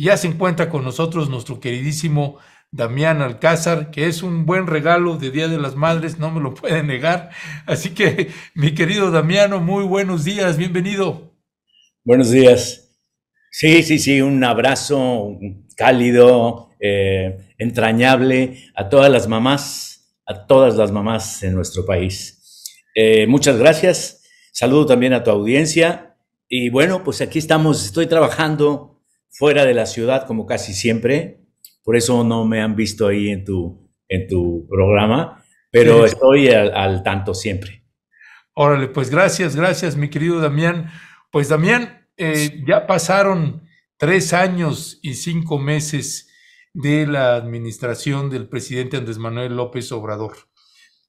Y ya se encuentra con nosotros nuestro queridísimo Damián Alcázar, que es un buen regalo de Día de las Madres, no me lo pueden negar. Así que, mi querido Damiano, muy buenos días, bienvenido. Buenos días. Sí, sí, sí, un abrazo cálido, eh, entrañable a todas las mamás, a todas las mamás en nuestro país. Eh, muchas gracias. Saludo también a tu audiencia. Y bueno, pues aquí estamos, estoy trabajando fuera de la ciudad, como casi siempre. Por eso no me han visto ahí en tu, en tu programa, pero estoy al, tanto siempre. Órale, pues gracias, gracias, mi querido Damián. Pues Damián, eh, ya pasaron tres años y cinco meses de la administración del presidente Andrés Manuel López Obrador.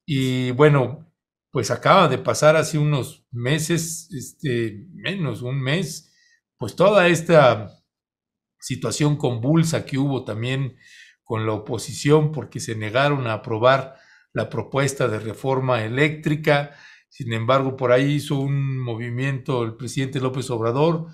Y bueno, pues acaba de pasar hace unos meses, este, menos un mes, pues toda esta situación convulsa que hubo también con la oposición porque se negaron a aprobar la propuesta de reforma eléctrica. Sin embargo, por ahí hizo un movimiento el presidente López Obrador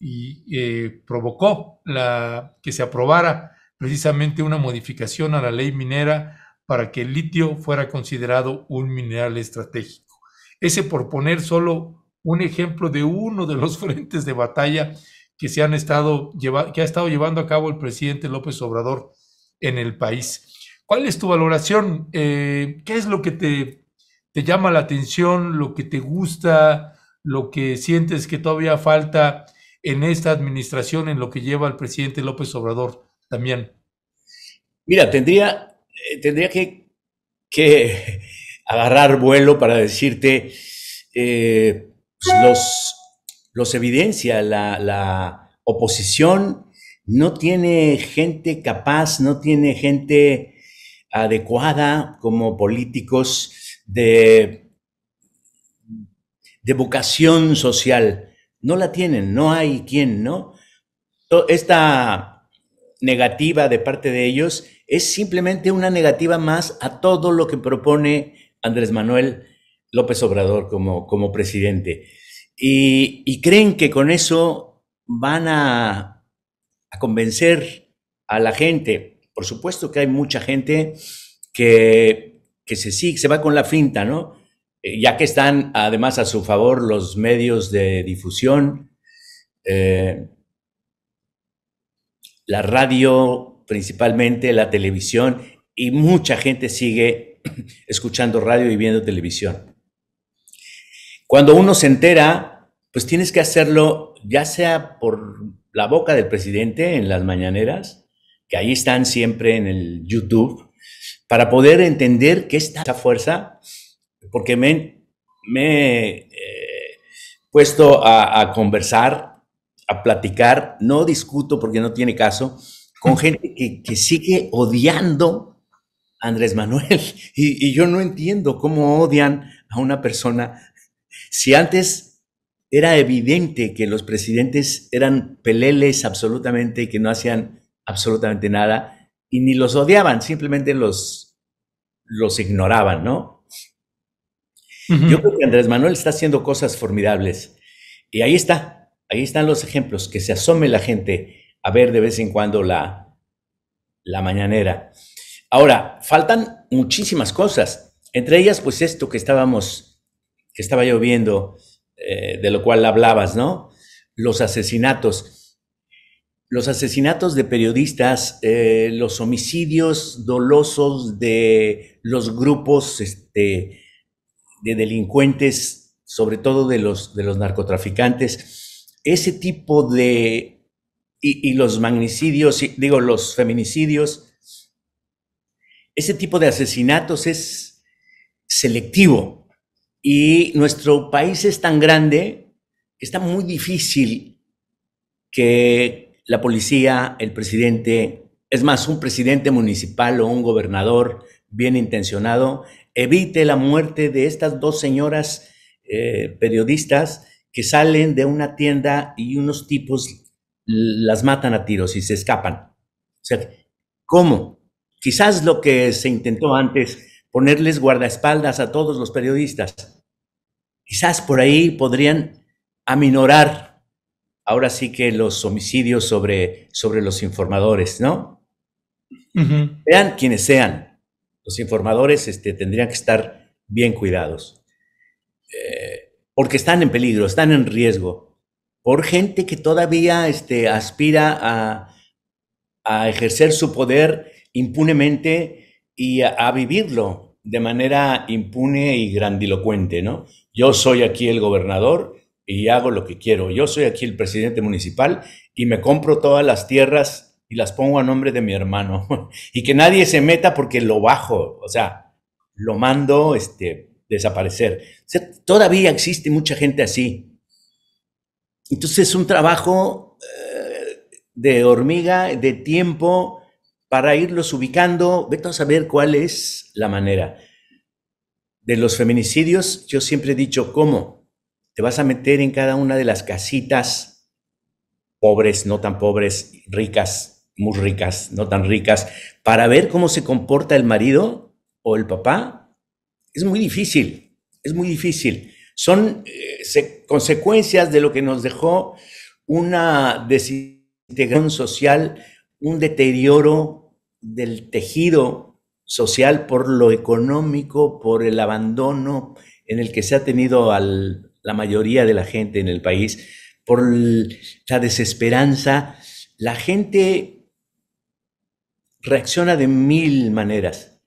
y eh, provocó la, que se aprobara precisamente una modificación a la ley minera para que el litio fuera considerado un mineral estratégico. Ese por poner solo un ejemplo de uno de los frentes de batalla que, se han estado ha estado llevando a cabo el presidente López Obrador en el país. ¿Cuál es tu valoración? Eh, ¿Qué es lo que te, te llama la atención, lo que te gusta, lo que sientes que todavía falta en esta administración, en lo que lleva el presidente López Obrador también? Mira, tendría, eh, tendría que, agarrar vuelo para decirte eh, los los evidencia. La, oposición no tiene gente capaz, no tiene gente adecuada como políticos de, de vocación social. No la tienen, no hay quien, ¿no? Esta negativa de parte de ellos es simplemente una negativa más a todo lo que propone Andrés Manuel López Obrador como, como presidente. Y, creen que con eso van a, convencer a la gente. Por supuesto que hay mucha gente que, se, se va con la finta, ¿no? Eh, ya que están además a su favor los medios de difusión, eh, la radio principalmente, la televisión, y mucha gente sigue escuchando radio y viendo televisión. Cuando uno se entera, pues tienes que hacerlo ya sea por la boca del presidente en las mañaneras, que ahí están siempre en el YouTube, para poder entender qué está esa fuerza, porque me, he eh, puesto a, conversar, a platicar, no discuto porque no tiene caso, con gente que, sigue odiando a Andrés Manuel. y, yo no entiendo cómo odian a una persona si antes era evidente que los presidentes eran peleles absolutamente que no hacían absolutamente nada y ni los odiaban, simplemente los, los ignoraban, ¿no? Yo creo que Andrés Manuel está haciendo cosas formidables y ahí está, ahí están los ejemplos, que se asome la gente a ver de vez en cuando la, la mañanera. Ahora, faltan muchísimas cosas, entre ellas pues esto que estábamos que estaba yo viendo, eh, de lo cual hablabas, ¿no? Los asesinatos. Los asesinatos de periodistas, eh, los homicidios dolosos de los grupos este, de delincuentes, sobre todo de los, de los narcotraficantes, ese tipo de... Y, los magnicidios, digo, los feminicidios, ese tipo de asesinatos es selectivo, y nuestro país es tan grande que está muy difícil que la policía, el presidente, es más, un presidente municipal o un gobernador bien intencionado, evite la muerte de estas dos señoras eh, periodistas que salen de una tienda y unos tipos las matan a tiros y se escapan. O sea, ¿cómo? Quizás lo que se intentó antes ponerles guardaespaldas a todos los periodistas. Quizás por ahí podrían aminorar ahora sí que los homicidios sobre, sobre los informadores, ¿no? Sean quienes sean, los informadores este, tendrían que estar bien cuidados, eh, porque están en peligro, están en riesgo, por gente que todavía este, aspira a, a ejercer su poder impunemente y a, vivirlo de manera impune y grandilocuente, ¿no? Yo soy aquí el gobernador y hago lo que quiero. Yo soy aquí el presidente municipal y me compro todas las tierras y las pongo a nombre de mi hermano. y que nadie se meta porque lo bajo, o sea, lo mando este, desaparecer. todavía existe mucha gente así. Entonces es un trabajo eh, de hormiga, de tiempo, para irlos ubicando, vete a ver cuál es la manera. De los feminicidios, yo siempre he dicho, ¿cómo? Te vas a meter en cada una de las casitas, pobres, no tan pobres, ricas, muy ricas, no tan ricas, para ver cómo se comporta el marido o el papá. Es muy difícil, es muy difícil. Son eh, consecuencias de lo que nos dejó una desintegración social, un deterioro del tejido social por lo económico, por el abandono en el que se ha tenido a la mayoría de la gente en el país, por la desesperanza. La gente reacciona de mil maneras.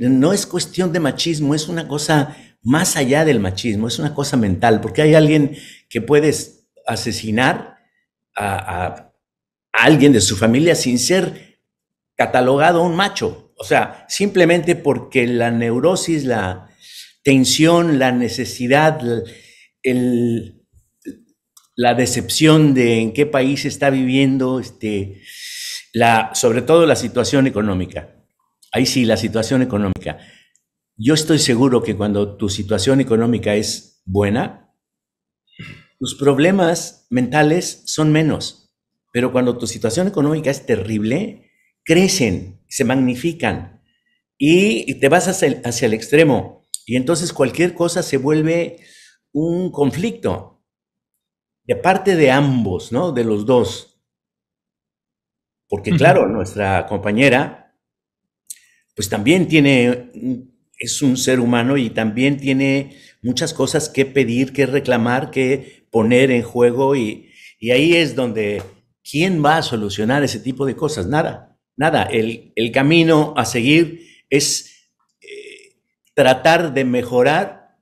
no es cuestión de machismo, es una cosa más allá del machismo, es una cosa mental, porque hay alguien que puedes asesinar a alguien de su familia sin ser catalogado un macho. O sea, simplemente porque la neurosis, la tensión, la necesidad, la decepción de en qué país está viviendo, este, la, sobre todo la situación económica. Ahí sí, la situación económica. Yo estoy seguro que cuando tu situación económica es buena, tus problemas mentales son menos. Pero cuando tu situación económica es terrible, crecen, se magnifican y te vas hacia el, hacia el extremo. Y entonces cualquier cosa se vuelve un conflicto de parte de ambos, ¿no? De los dos. Porque claro, nuestra compañera, pues también tiene, es un ser humano y también tiene muchas cosas que pedir, que reclamar, que poner en juego y, y ahí es donde, ¿quién va a solucionar ese tipo de cosas? Nada nada, el, camino a seguir es eh, tratar de mejorar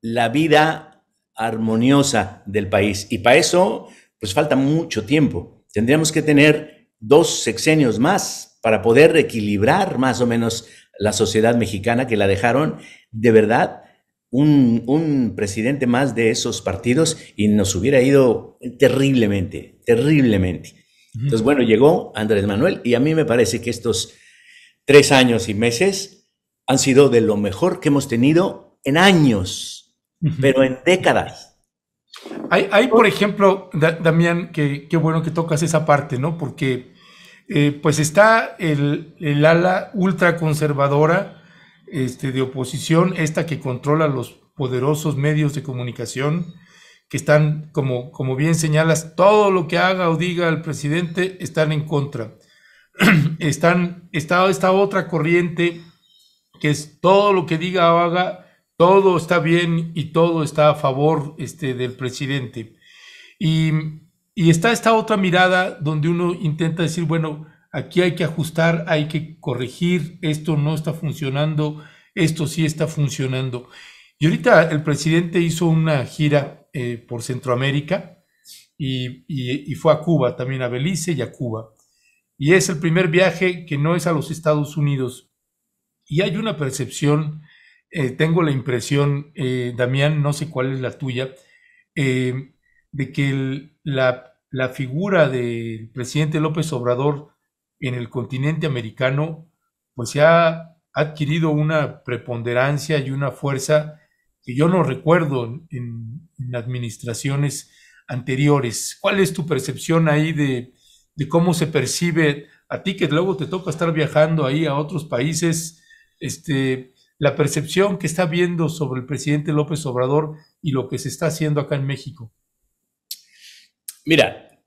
la vida armoniosa del país. Y para eso, pues falta mucho tiempo. Tendríamos que tener dos sexenios más para poder equilibrar más o menos la sociedad mexicana que la dejaron de verdad un, presidente más de esos partidos y nos hubiera ido terriblemente, terriblemente. Entonces, bueno, llegó Andrés Manuel y a mí me parece que estos tres años y meses han sido de lo mejor que hemos tenido en años, pero en décadas. Hay, por ejemplo, Damián, qué bueno que tocas esa parte, ¿no? Porque eh, pues está el, el ala ultraconservadora este, de oposición, esta que controla los poderosos medios de comunicación, que están, como, como bien señalas, todo lo que haga o diga el presidente están en contra. están, está esta otra corriente que es todo lo que diga o haga, todo está bien y todo está a favor este, del presidente. Y, y está esta otra mirada donde uno intenta decir, bueno, aquí hay que ajustar, hay que corregir, esto no está funcionando, esto sí está funcionando. Y ahorita el presidente hizo una gira eh, por Centroamérica y, fue a Cuba, también a Belice y a Cuba. Y es el primer viaje que no es a los Estados Unidos. Y hay una percepción, eh, tengo la impresión, eh, Damián, no sé cuál es la tuya, de que la, figura del presidente López Obrador en el continente americano, pues se ha adquirido una preponderancia y una fuerza que yo no recuerdo en, administraciones anteriores. ¿Cuál es tu percepción ahí de, de, cómo se percibe a ti, que luego te toca estar viajando ahí a otros países, este, la percepción que está viendo sobre el presidente López Obrador y lo que se está haciendo acá en México? Mira,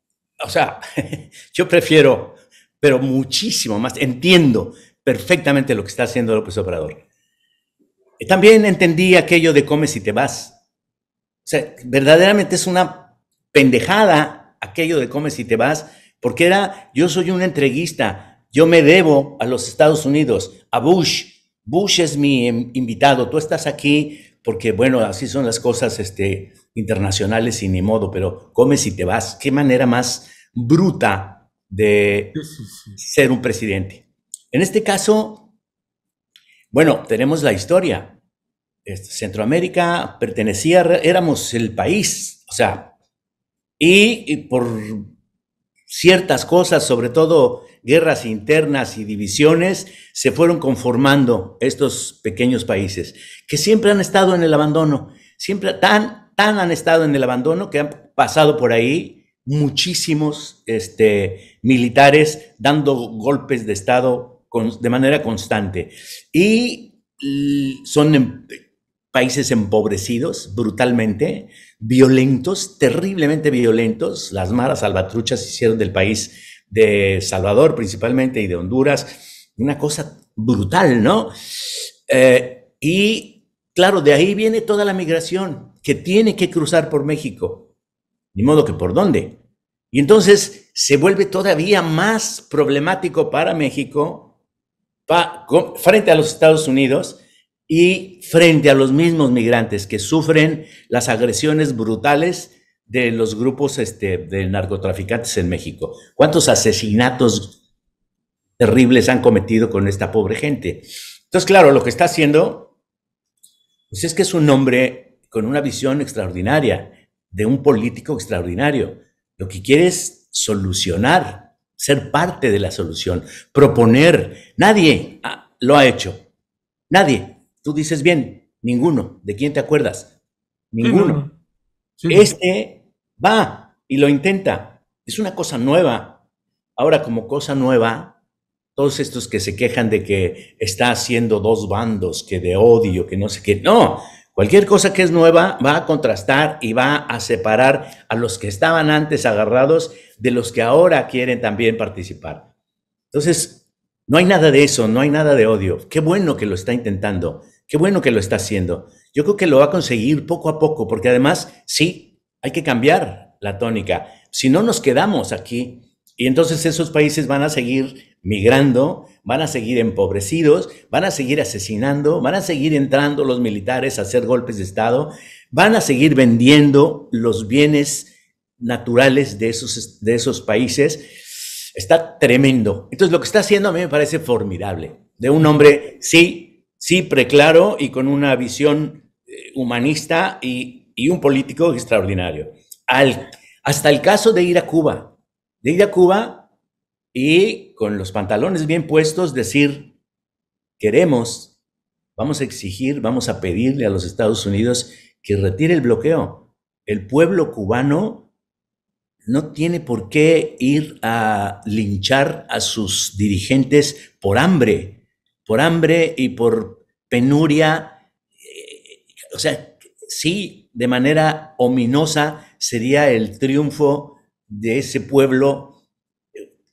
o sea, yo prefiero, pero muchísimo más, entiendo perfectamente lo que está haciendo López Obrador. También entendí aquello de come si te vas. O sea, verdaderamente es una pendejada aquello de come si te vas, porque era, yo soy un entreguista, yo me debo a los Estados Unidos, a Bush. Bush es mi em, invitado, tú estás aquí porque, bueno, así son las cosas este, internacionales y ni modo, pero come si te vas. Qué manera más bruta de ser un presidente. En este caso, bueno, tenemos la historia. Centroamérica pertenecía, éramos el país, o sea, y, por ciertas cosas, sobre todo guerras internas y divisiones, se fueron conformando estos pequeños países, que siempre han estado en el abandono, siempre tan, tan han estado en el abandono que han pasado por ahí muchísimos este, militares dando golpes de Estado de manera constante. Y son em, países empobrecidos brutalmente, violentos, terriblemente violentos. Las malas salvatruchas hicieron del país de Salvador principalmente y de Honduras una cosa brutal, ¿no? Eh, y claro, de ahí viene toda la migración que tiene que cruzar por México. Ni modo que por dónde. Y entonces se vuelve todavía más problemático para México frente a los Estados Unidos y frente a los mismos migrantes que sufren las agresiones brutales de los grupos este, de narcotraficantes en México. ¿Cuántos asesinatos terribles han cometido con esta pobre gente? Entonces, claro, lo que está haciendo pues es que es un hombre con una visión extraordinaria, de un político extraordinario. Lo que quiere es solucionar ser parte de la solución, proponer. Nadie ah, lo ha hecho. Nadie. Tú dices bien, ninguno. ¿De quién te acuerdas? Ninguno. Este va y lo intenta. Es una cosa nueva. Ahora, como cosa nueva, todos estos que se quejan de que está haciendo dos bandos, que de odio, que no sé qué. No, Cualquier cosa que es nueva va a contrastar y va a separar a los que estaban antes agarrados de los que ahora quieren también participar. Entonces, no hay nada de eso, no hay nada de odio. Qué bueno que lo está intentando, qué bueno que lo está haciendo. Yo creo que lo va a conseguir poco a poco, porque además, sí, hay que cambiar la tónica. Si no nos quedamos aquí y entonces esos países van a seguir migrando, van a seguir empobrecidos, van a seguir asesinando, van a seguir entrando los militares a hacer golpes de Estado, van a seguir vendiendo los bienes naturales de esos, de esos países. Está tremendo. Entonces lo que está haciendo a mí me parece formidable. De un hombre, sí, sí, preclaro y con una visión eh, humanista y, y un político extraordinario. Al, hasta el caso de ir a Cuba de ir a Cuba y con los pantalones bien puestos decir, queremos, vamos a exigir, vamos a pedirle a los Estados Unidos que retire el bloqueo. El pueblo cubano no tiene por qué ir a linchar a sus dirigentes por hambre, por hambre y por penuria. Eh, o sea, sí, de manera ominosa sería el triunfo de ese pueblo,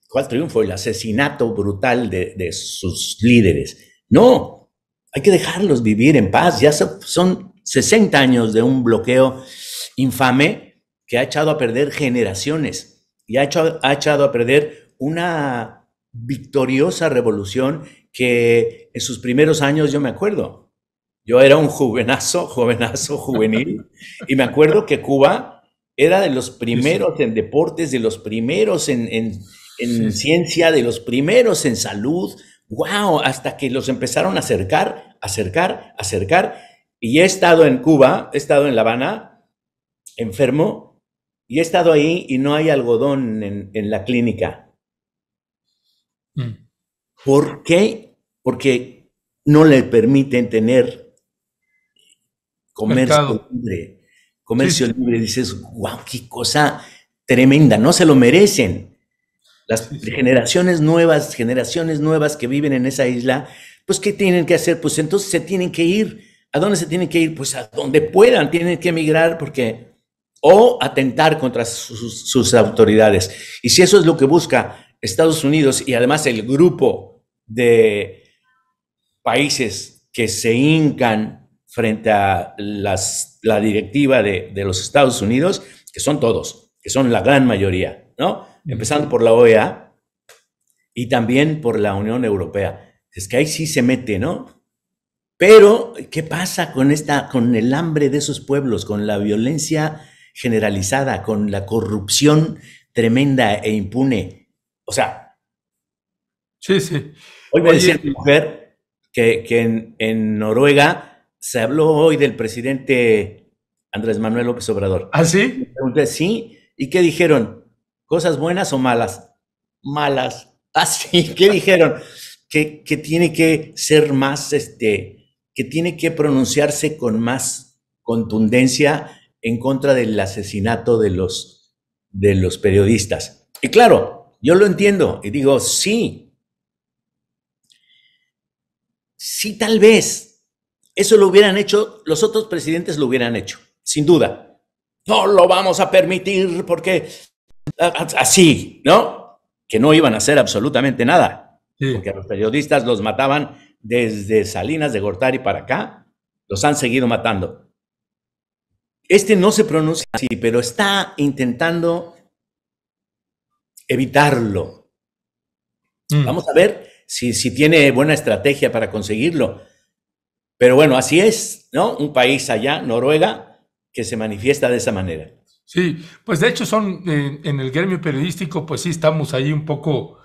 ¿cuál triunfo? El asesinato brutal de, sus líderes. No, hay que dejarlos vivir en paz. Ya son 60 años de un bloqueo infame que ha echado a perder generaciones y ha, hecho, ha echado a perder una victoriosa revolución que en sus primeros años yo me acuerdo. Yo era un juvenazo, jovenazo, juvenil, y me acuerdo que Cuba era de los primeros en deportes, de los primeros en, ciencia, de los primeros en salud. ¡Wow! Hasta que los empezaron a acercar, acercar, acercar. Y he estado en Cuba, he estado en La Habana, enfermo, y he estado ahí y no hay algodón en, la clínica. Mm. ¿Por qué? Porque no le permiten tener comercio libre comercio libre, dices, wow, qué cosa tremenda, no se lo merecen. Las generaciones nuevas, generaciones nuevas que viven en esa isla, pues ¿qué tienen que hacer? Pues entonces se tienen que ir. ¿A dónde se tienen que ir? Pues a donde puedan, tienen que emigrar porque o atentar contra sus, sus autoridades. Y si eso es lo que busca Estados Unidos y además el grupo de países que se hincan frente a las, la directiva de, de, los Estados Unidos, que son todos, que son la gran mayoría, ¿no? Empezando por la OEA y también por la Unión Europea. Es que ahí sí se mete, ¿no? Pero, ¿qué pasa con, esta, con el hambre de esos pueblos, con la violencia generalizada, con la corrupción tremenda e impune? O sea. Sí, sí. Hoy decir a mi mujer que, que en, en Noruega se habló hoy del presidente Andrés Manuel López Obrador. ¿Ah, sí? sí. ¿Y qué dijeron? ¿Cosas buenas o malas? Malas. Así, ah, sí? ¿qué dijeron? Que, tiene que ser más, este, que tiene que pronunciarse con más contundencia en contra del asesinato de los, de los periodistas. Y claro, yo lo entiendo y digo, sí, sí tal vez, eso lo hubieran hecho, los otros presidentes lo hubieran hecho, sin duda. No lo vamos a permitir porque ah, ah, así, ¿no? Que no iban a hacer absolutamente nada. Porque los periodistas los mataban desde Salinas de Gortari para acá, los han seguido matando. Este no se pronuncia así, pero está intentando evitarlo. Mm. Vamos a ver si, si tiene buena estrategia para conseguirlo pero bueno, así es, ¿no? Un país allá, Noruega, que se manifiesta de esa manera. Sí, pues de hecho son, en el gremio periodístico, pues sí estamos ahí un poco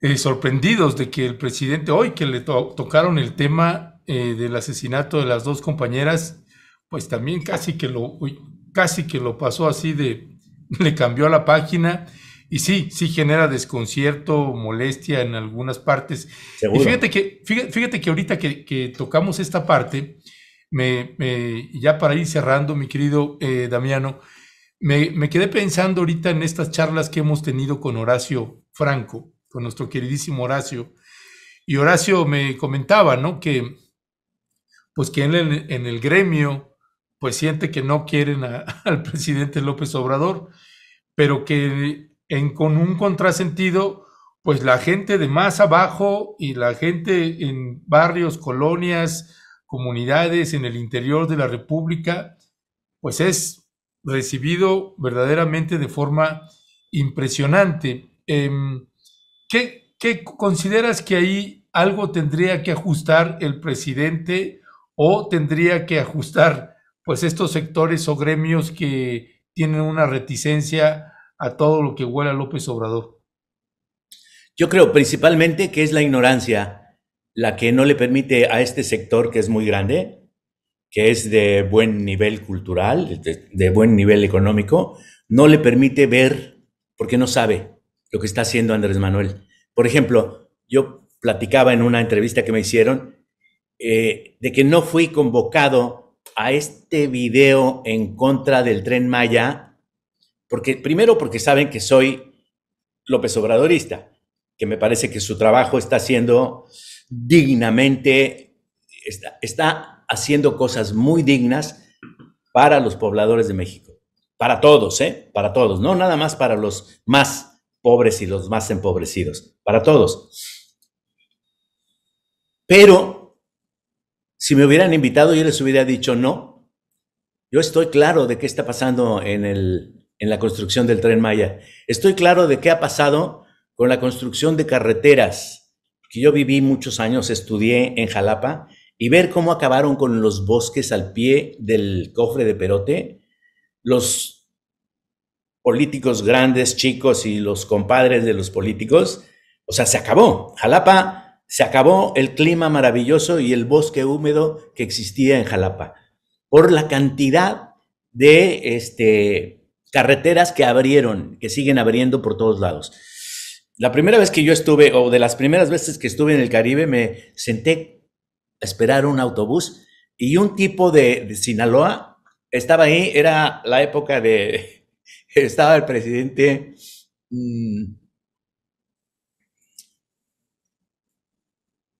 eh, sorprendidos de que el presidente, hoy que le tocaron el tema eh, del asesinato de las dos compañeras, pues también casi que lo, casi que lo pasó así de, le cambió la página y sí, sí genera desconcierto, molestia en algunas partes. Y fíjate que, fíjate, que ahorita que, tocamos esta parte, me, ya para ir cerrando, mi querido eh, Damiano, me, quedé pensando ahorita en estas charlas que hemos tenido con Horacio Franco, con nuestro queridísimo Horacio. Y Horacio me comentaba, ¿no? Que, pues que en el, en el gremio, pues siente que no quieren al presidente López Obrador, pero que en, con un contrasentido, pues la gente de más abajo y la gente en barrios, colonias, comunidades en el interior de la República, pues es recibido verdaderamente de forma impresionante. Em, ¿qué, ¿Qué consideras que ahí algo tendría que ajustar el presidente o tendría que ajustar pues estos sectores o gremios que tienen una reticencia a todo lo que huele a López Obrador? Yo creo principalmente que es la ignorancia la que no le permite a este sector que es muy grande, que es de buen nivel cultural, de, buen nivel económico, no le permite ver porque no sabe lo que está haciendo Andrés Manuel. Por ejemplo, yo platicaba en una entrevista que me hicieron eh, de que no fui convocado a este video en contra del tren Maya porque, primero, porque saben que soy López Obradorista, que me parece que su trabajo está haciendo dignamente, está, está haciendo cosas muy dignas para los pobladores de México. Para todos, ¿eh? Para todos, no nada más para los más pobres y los más empobrecidos, para todos. Pero si me hubieran invitado, yo les hubiera dicho no. Yo estoy claro de qué está pasando en el en la construcción del tren Maya. Estoy claro de qué ha pasado con la construcción de carreteras, que yo viví muchos años, estudié en Jalapa, y ver cómo acabaron con los bosques al pie del cofre de Perote, los políticos grandes, chicos y los compadres de los políticos, o sea, se acabó. Jalapa, se acabó el clima maravilloso y el bosque húmedo que existía en Jalapa por la cantidad de este, carreteras que abrieron, que siguen abriendo por todos lados. La primera vez que yo estuve, o de las primeras veces que estuve en el Caribe, me senté a esperar un autobús y un tipo de, Sinaloa estaba ahí, era la época de, estaba el presidente... Mm,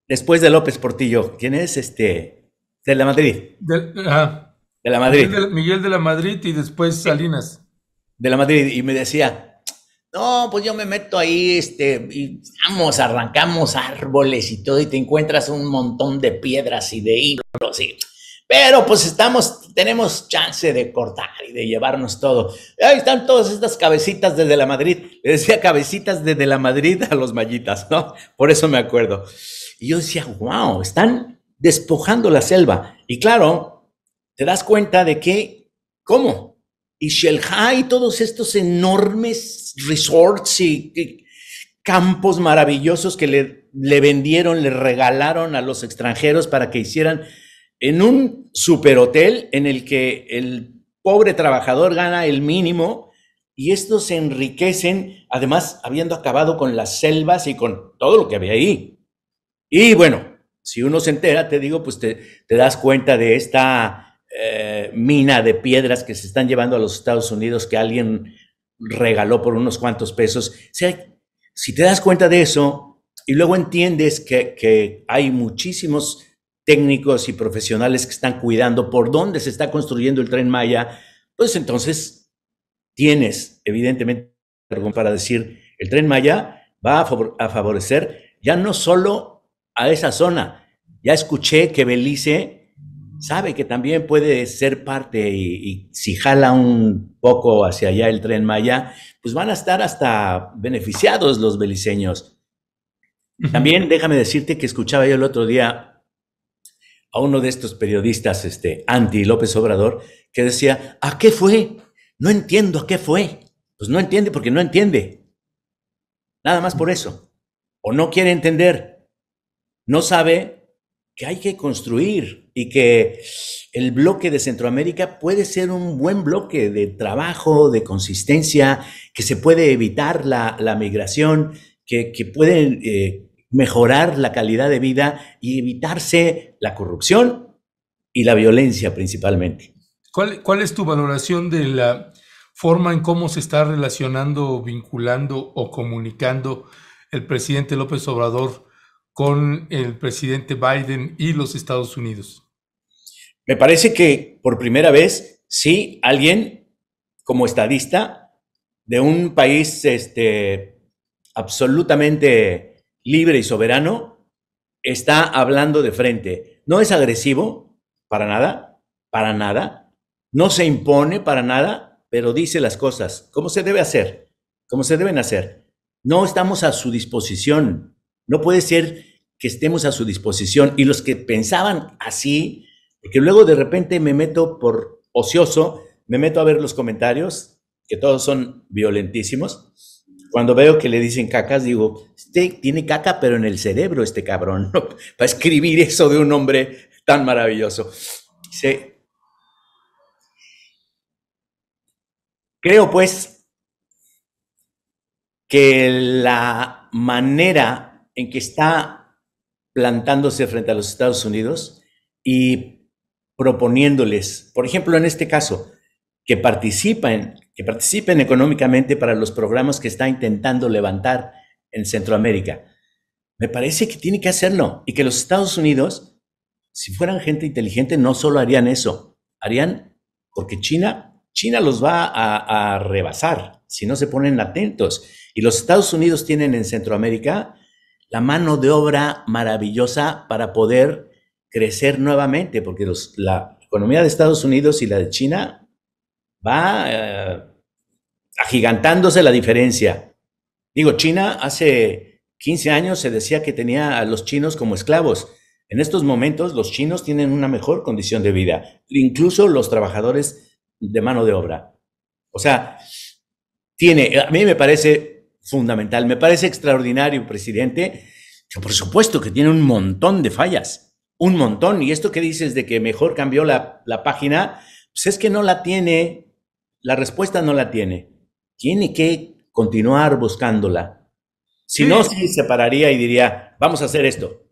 después de López Portillo, ¿quién es este? De la Madrid. De, la Madrid. Miguel de, la Madrid y después Salinas de la Madrid y me decía, no, pues yo me meto ahí, este, y vamos, arrancamos árboles y todo, y te encuentras un montón de piedras y de hilos y... Pero pues estamos, tenemos chance de cortar y de llevarnos todo. Ahí están todas estas cabecitas desde la Madrid. Le decía cabecitas desde la Madrid a los mallitas, ¿no? Por eso me acuerdo. Y yo decía, wow, están despojando la selva. Y claro, te das cuenta de que, ¿cómo? y Shell y todos estos enormes resorts y, campos maravillosos que le, vendieron, le regalaron a los extranjeros para que hicieran en un superhotel en el que el pobre trabajador gana el mínimo y estos se enriquecen, además habiendo acabado con las selvas y con todo lo que había ahí. Y bueno, si uno se entera, te digo, pues te das cuenta de esta eh, mina de piedras que se están llevando a los Estados Unidos que alguien regaló por unos cuantos pesos. Si, si te das cuenta de eso y luego entiendes que, que hay muchísimos técnicos y profesionales que están cuidando por dónde se está construyendo el tren Maya, pues entonces tienes evidentemente para decir, el tren Maya va a favorecer ya no solo a esa zona, ya escuché que Belice sabe que también puede ser parte y, si jala un poco hacia allá el tren Maya, pues van a estar hasta beneficiados los beliceños. También déjame decirte que escuchaba yo el otro día a uno de estos periodistas, este, anti López Obrador, que decía, ¿a qué fue? No entiendo a qué fue. Pues no entiende porque no entiende. Nada más por eso. O no quiere entender. No sabe que hay que construir y que el bloque de Centroamérica puede ser un buen bloque de trabajo, de consistencia, que se puede evitar la, migración, que, puede eh, mejorar la calidad de vida y evitarse la corrupción y la violencia principalmente. cuál es tu valoración de la forma en cómo se está relacionando, vinculando o comunicando el presidente López Obrador con el presidente Biden y los Estados Unidos? Me parece que por primera vez, sí, alguien como estadista de un país este, absolutamente libre y soberano está hablando de frente. No es agresivo, para nada, para nada. No se impone para nada, pero dice las cosas como se debe hacer, como se deben hacer. No estamos a su disposición. No puede ser que estemos a su disposición. Y los que pensaban así, porque luego de repente me meto por ocioso, me meto a ver los comentarios, que todos son violentísimos. Cuando veo que le dicen cacas, digo, este tiene caca, pero en el cerebro este cabrón, para escribir eso de un hombre tan maravilloso. Creo pues que la manera en que está plantándose frente a los Estados Unidos y proponiéndoles, por ejemplo, en este caso, que participen, que participen económicamente para los programas que está intentando levantar en Centroamérica. Me parece que tiene que hacerlo y que los Estados Unidos, si fueran gente inteligente, no solo harían eso, harían porque China, China los va a, a rebasar si no se ponen atentos. Y los Estados Unidos tienen en Centroamérica la mano de obra maravillosa para poder crecer nuevamente, porque la economía de Estados Unidos y la de China va eh, agigantándose la diferencia. Digo, China hace 15 años se decía que tenía a los chinos como esclavos. En estos momentos los chinos tienen una mejor condición de vida, incluso los trabajadores de mano de obra. O sea, tiene, a mí me parece fundamental, me parece extraordinario, presidente, que por supuesto que tiene un montón de fallas, un montón. Y esto que dices de que mejor cambió la, página, pues es que no la tiene, la respuesta no la tiene. Tiene que continuar buscándola. Si no, sí se pararía y diría, vamos a hacer esto.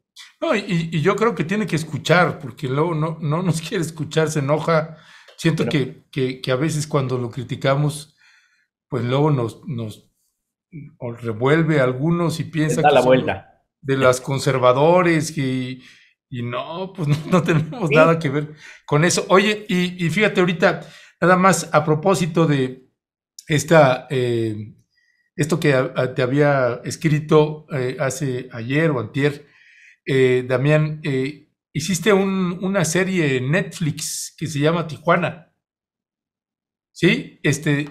y, yo creo que tiene que escuchar, porque luego no, nos quiere escuchar, se enoja. Siento que, que, a veces cuando lo criticamos, pues luego nos, nos revuelve a algunos y piensa que la vuelta. de las conservadores que, y no, pues no, tenemos nada que ver con eso. Oye, y, fíjate ahorita, nada más a propósito de esta, eh, esto que te había escrito eh, hace ayer o antier, eh, Damián, hiciste una serie en Netflix que se llama Tijuana. ¿Sí? Este,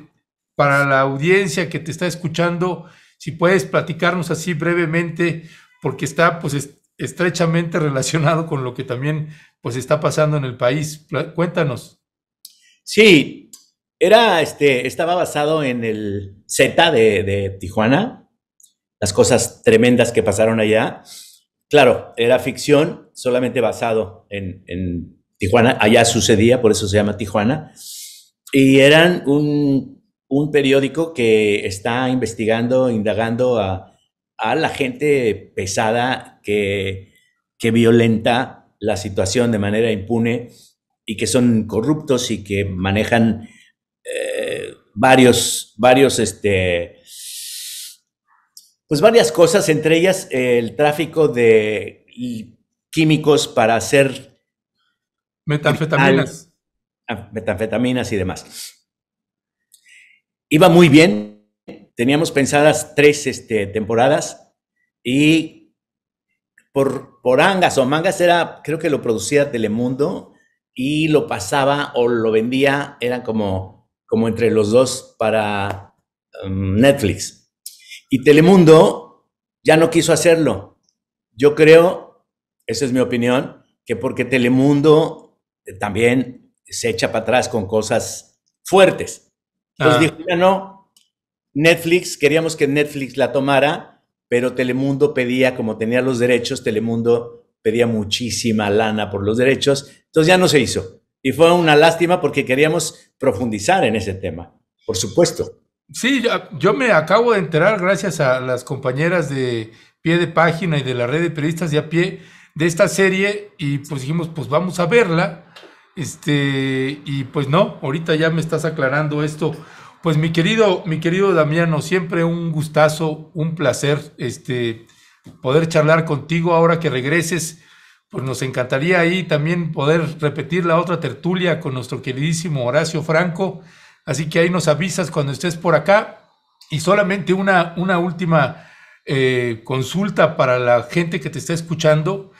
para la audiencia que te está escuchando, si puedes platicarnos así brevemente, porque está, pues, estrechamente relacionado con lo que también pues está pasando en el país. Cuéntanos. Sí, era este, estaba basado en el Z de, Tijuana, las cosas tremendas que pasaron allá. Claro, era ficción, solamente basado en, Tijuana, allá sucedía, por eso se llama Tijuana. Y eran un, un periódico que está investigando, indagando a a la gente pesada que, violenta la situación de manera impune y que son corruptos y que manejan eh, varios, varios, este, pues varias cosas, entre ellas eh, el tráfico de químicos para hacer... Metanfetaminas. Ah, metanfetaminas y demás. Iba muy bien, teníamos pensadas tres este, temporadas y por, por angas o mangas era, creo que lo producía Telemundo y lo pasaba o lo vendía, eran como, como entre los dos para um, Netflix. Y Telemundo ya no quiso hacerlo. Yo creo, esa es mi opinión, que porque Telemundo también se echa para atrás con cosas fuertes. Entonces ah. dijo, ya no, Netflix, queríamos que Netflix la tomara, pero Telemundo pedía, como tenía los derechos, Telemundo pedía muchísima lana por los derechos, entonces ya no se hizo. Y fue una lástima porque queríamos profundizar en ese tema, por supuesto. Sí, yo, me acabo de enterar gracias a las compañeras de pie de página y de la red de periodistas de a pie de esta serie y pues dijimos, pues vamos a verla. Este, y pues no, ahorita ya me estás aclarando esto. Pues mi querido, mi querido Damiano, siempre un gustazo, un placer este, poder charlar contigo ahora que regreses. Pues nos encantaría ahí también poder repetir la otra tertulia con nuestro queridísimo Horacio Franco. Así que ahí nos avisas cuando estés por acá. Y solamente una, una última eh, consulta para la gente que te está escuchando.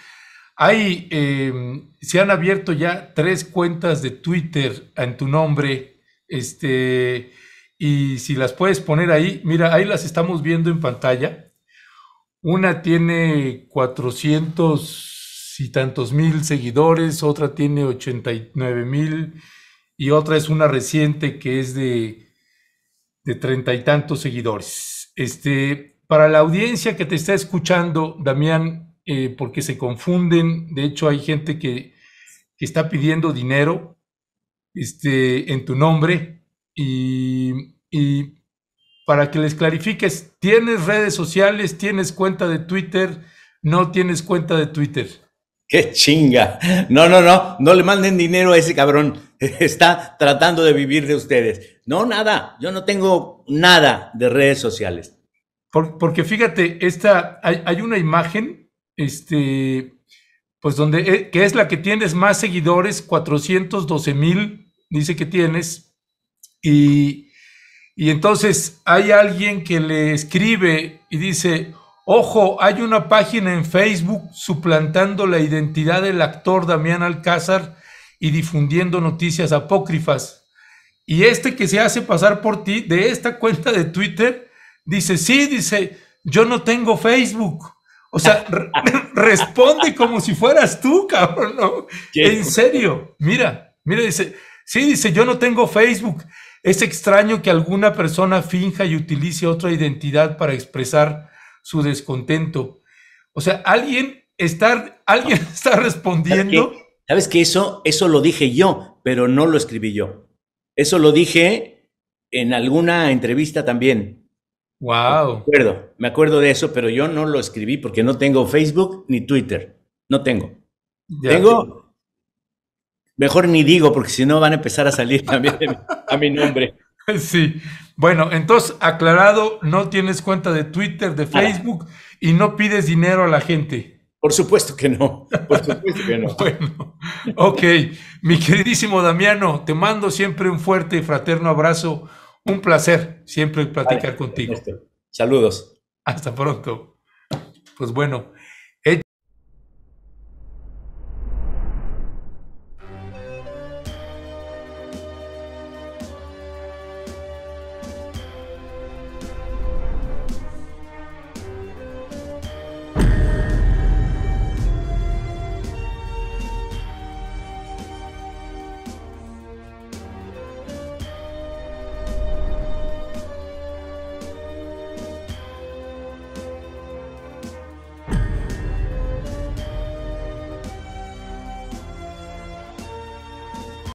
Hay, eh, se han abierto ya tres cuentas de Twitter en tu nombre. Este, y si las puedes poner ahí, mira, ahí las estamos viendo en pantalla. Una tiene 400 y tantos mil seguidores, otra tiene 89 mil y otra es una reciente que es de de treinta y tantos seguidores. Este, para la audiencia que te está escuchando, Damián, eh, porque se confunden, de hecho hay gente que, que está pidiendo dinero este, en tu nombre, y, para que les clarifiques, ¿tienes redes sociales? ¿Tienes cuenta de Twitter? ¿No tienes cuenta de Twitter? ¡Qué chinga! No, no, no, no le manden dinero a ese cabrón. Está tratando de vivir de ustedes. No, nada, yo no tengo nada de redes sociales. porque fíjate, esta, hay, una imagen, este, pues donde, eh, que es la que tienes más seguidores, 412 mil, dice que tienes, y, entonces hay alguien que le escribe y dice, ojo, hay una página en Facebook suplantando la identidad del actor Damián Alcázar y difundiendo noticias apócrifas. Y este que se hace pasar por ti de esta cuenta de Twitter dice, sí, dice, yo no tengo Facebook. O sea, responde como si fueras tú, cabrón. En serio, mira, mira, dice, sí, dice, yo no tengo Facebook. Es extraño que alguna persona finja y utilice otra identidad para expresar su descontento. O sea, alguien está, alguien está respondiendo. ¿Sabes que, eso, eso lo dije yo, pero no lo escribí yo. Eso lo dije en alguna entrevista también. Wow. Me acuerdo, me acuerdo de eso, pero yo no lo escribí porque no tengo Facebook ni Twitter. No tengo. Tengo Mejor ni digo, porque si no van a empezar a salir también a mi nombre. Sí. Bueno, entonces, aclarado, no tienes cuenta de Twitter, de Facebook y no pides dinero a la gente. Por supuesto que no. Por supuesto que no. bueno, ok. Mi queridísimo Damiano, te mando siempre un fuerte y fraterno abrazo. Un placer siempre platicar contigo. Saludos. Hasta pronto. Pues bueno.